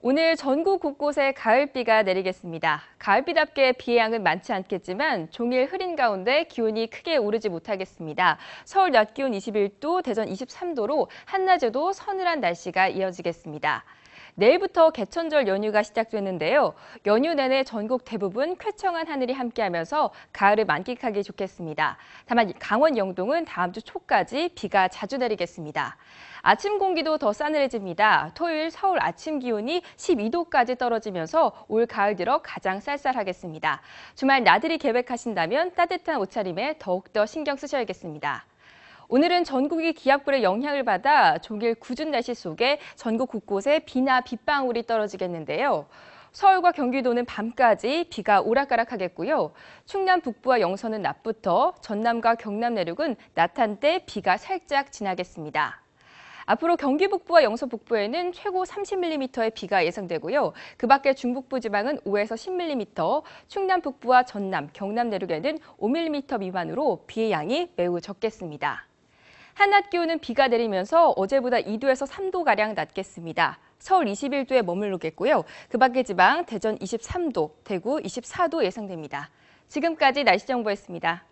오늘 전국 곳곳에 가을비가 내리겠습니다. 가을비답게 비의 양은 많지 않겠지만 종일 흐린 가운데 기온이 크게 오르지 못하겠습니다. 서울 낮 기온 21도, 대전 23도로 한낮에도 서늘한 날씨가 이어지겠습니다. 내일부터 개천절 연휴가 시작되는데요. 연휴 내내 전국 대부분 쾌청한 하늘이 함께하면서 가을을 만끽하기 좋겠습니다. 다만 강원 영동은 다음 주 초까지 비가 자주 내리겠습니다. 아침 공기도 더 싸늘해집니다. 토요일 서울 아침 기온이 12도까지 떨어지면서 올 가을 들어 가장 쌀쌀하겠습니다. 주말 나들이 계획하신다면 따뜻한 옷차림에 더욱더 신경 쓰셔야겠습니다. 오늘은 전국이 기압골의 영향을 받아 종일 궂은 날씨 속에 전국 곳곳에 비나 빗방울이 떨어지겠는데요. 서울과 경기도는 밤까지 비가 오락가락하겠고요. 충남 북부와 영서는 낮부터 전남과 경남 내륙은 낮 한때 비가 살짝 지나겠습니다. 앞으로 경기 북부와 영서 북부에는 최고 30mm의 비가 예상되고요. 그 밖에 중북부 지방은 5에서 10mm, 충남 북부와 전남, 경남 내륙에는 5mm 미만으로 비의 양이 매우 적겠습니다. 한낮 기온은 비가 내리면서 어제보다 2도에서 3도가량 낮겠습니다. 서울 21도에 머물르겠고요. 그 밖의 지방 대전 23도, 대구 24도 예상됩니다. 지금까지 날씨정보였습니다.